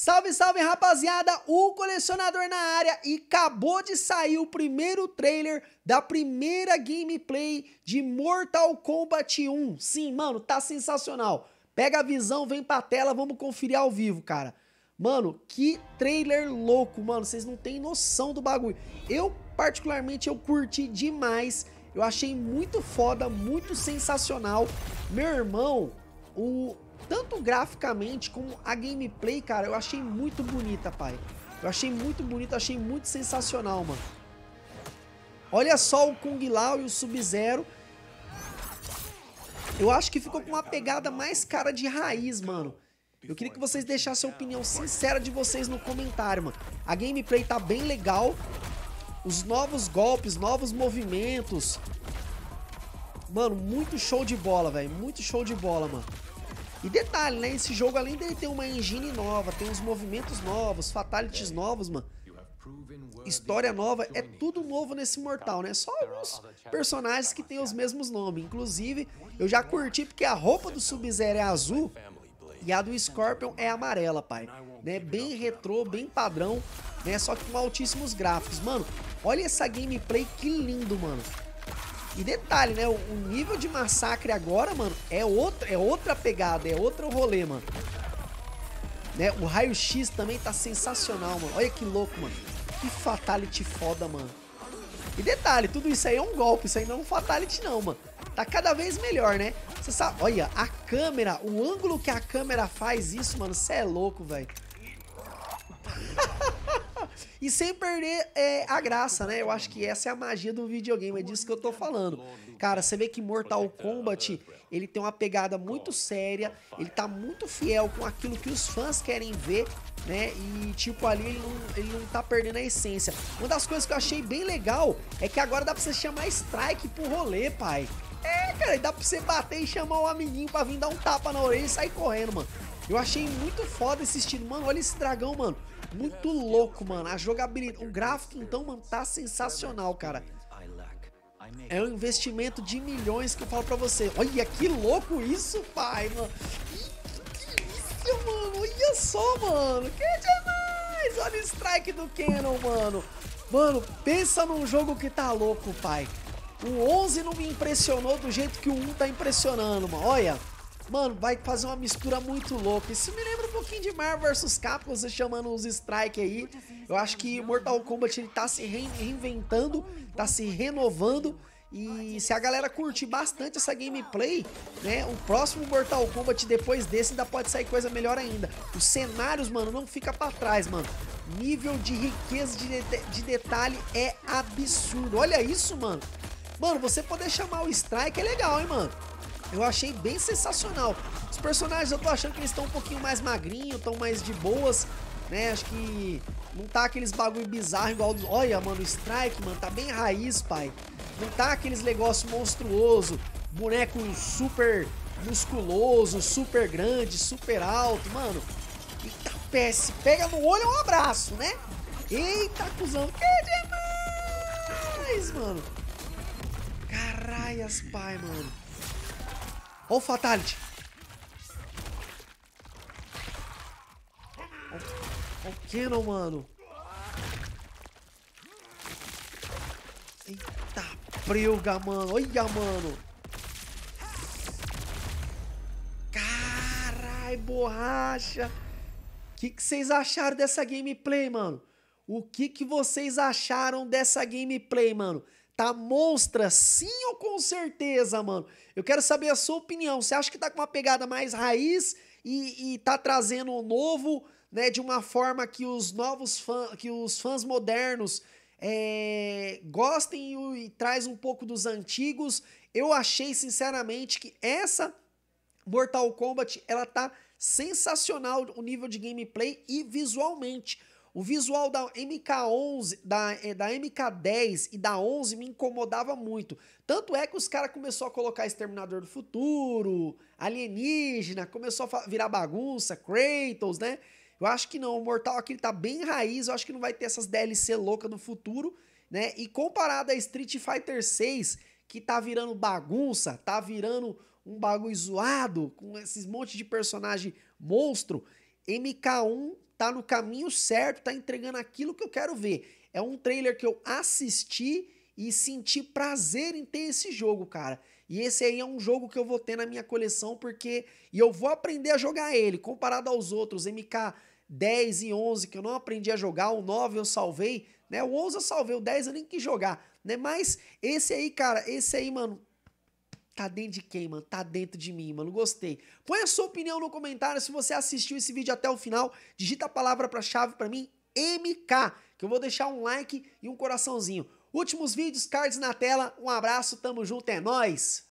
Salve, salve rapaziada, o colecionador na área e acabou de sair o primeiro trailer da primeira gameplay de Mortal Kombat 1. Sim, mano, tá sensacional. Pega a visão, vem pra tela, vamos conferir ao vivo, cara. Mano, que trailer louco, mano, vocês não têm noção do bagulho. Eu, particularmente, eu curti demais, eu achei muito foda, muito sensacional. Meu irmão, o tanto graficamente como a gameplay, cara, eu achei muito bonita, pai. Eu achei muito bonito, achei muito sensacional, mano. Olha só o Kung Lao e o Sub-Zero. Eu acho que ficou com uma pegada mais cara de raiz, mano. Eu queria que vocês deixassem a opinião sincera de vocês no comentário, mano. A gameplay tá bem legal. Os novos golpes, novos movimentos. Mano, muito show de bola, velho. Muito show de bola, mano. E detalhe, né? Esse jogo, além dele ter uma engine nova, tem uns movimentos novos, fatalities novos, mano. História nova, é tudo novo nesse Mortal, né? Só alguns personagens que têm os mesmos nomes. Inclusive, eu já curti porque a roupa do Sub-Zero é azul e a do Scorpion é amarela, pai. Né? Bem retrô, bem padrão, né? Só que com altíssimos gráficos. Mano, olha essa gameplay, que lindo, mano. E detalhe, né? O, nível de massacre agora, mano, é, outra é outra pegada, é outro rolê, mano. Né? O raio-x também tá sensacional, mano. Olha que louco, mano. Que fatality foda, mano. E detalhe, tudo isso aí é um golpe, isso aí não é um fatality não, mano. Tá cada vez melhor, né? Você sabe, olha, a câmera, o ângulo que a câmera faz isso, mano, você é louco, velho e sem perder é, a graça, né? Eu acho que essa é a magia do videogame, é disso que eu tô falando. Cara, você vê que Mortal Kombat, ele tem uma pegada muito séria, ele tá muito fiel com aquilo que os fãs querem ver, né? E tipo, ali ele não, ele não tá perdendo a essência. Uma das coisas que eu achei bem legal é que agora dá pra você chamar strike pro rolê, pai. É, cara, dá pra você bater e chamar um amiguinho pra vir dar um tapa na orelha e sair correndo, mano. Eu achei muito foda esse estilo. Mano, olha esse dragão, mano. Muito louco, mano. A jogabilidade, o gráfico, então, mano, tá sensacional, cara. É um investimento de milhões que eu falo pra você. Olha que louco isso, pai, mano. Que delícia, mano. Olha só, mano. Que demais. Olha o strike do Canon, mano. Mano, pensa num jogo que tá louco, pai. O 11 não me impressionou do jeito que o 1 tá impressionando, mano. Olha mano, vai fazer uma mistura muito louca. Isso me lembra um pouquinho de Marvel vs Capcom, você chamando os strike aí. Eu acho que Mortal Kombat ele tá se reinventando, tá se renovando. E se a galera curtir bastante essa gameplay, né? O próximo Mortal Kombat depois desse ainda pode sair coisa melhor ainda. Os cenários, mano, não fica para trás, mano. Nível de riqueza de, de, de detalhe é absurdo. Olha isso, mano. Mano, você poder chamar o strike é legal, hein, mano. Eu achei bem sensacional. Os personagens eu tô achando que eles estão um pouquinho mais magrinhos, estão mais de boas, né? Acho que não tá aqueles bagulho bizarro igual... Dos... Olha, mano, o Strike, mano, tá bem raiz, pai. Não tá aqueles negócio monstruoso, boneco super musculoso, super grande, super alto, mano. Eita, PS, pega no olho é um abraço, né? Eita, cuzão, que demais, mano. Caralhas, pai, mano. Olha o Fatality. Olha o Canon, mano. Eita preuga mano. Olha, mano. Carai, borracha. O que, que vocês acharam dessa gameplay, mano? O que, que vocês acharam dessa gameplay, mano? Tá monstra, sim ou com certeza, mano? Eu quero saber a sua opinião. Você acha que tá com uma pegada mais raiz e, e tá trazendo o novo, né? De uma forma que os novos fãs, que os fãs modernos é, gostem e, e traz um pouco dos antigos. Eu achei, sinceramente, que essa Mortal Kombat, ela tá sensacional o nível de gameplay e visualmente. O visual da MK11, da, eh, da MK10 e da 11 me incomodava muito. Tanto é que os caras começaram a colocar Exterminador do Futuro, Alienígena, começou a virar bagunça, Kratos, né? Eu acho que não, o Mortal aqui tá bem raiz, eu acho que não vai ter essas DLC louca no futuro, né? E comparado a Street Fighter 6, que tá virando bagunça, tá virando um bagulho zoado, com esses monte de personagem monstro, MK1 tá no caminho certo, tá entregando aquilo que eu quero ver. É um trailer que eu assisti e senti prazer em ter esse jogo, cara. E esse aí é um jogo que eu vou ter na minha coleção porque e eu vou aprender a jogar ele, comparado aos outros MK 10 e 11 que eu não aprendi a jogar, o 9 eu salvei, né? O 11 eu salvei, o 10 eu nem quis jogar, né? Mas esse aí, cara, esse aí, mano, Tá dentro de quem, mano? Tá dentro de mim, mano. Gostei. Põe a sua opinião no comentário se você assistiu esse vídeo até o final. Digita a palavra para chave para mim MK, que eu vou deixar um like e um coraçãozinho. Últimos vídeos, cards na tela. Um abraço, tamo junto, é nós.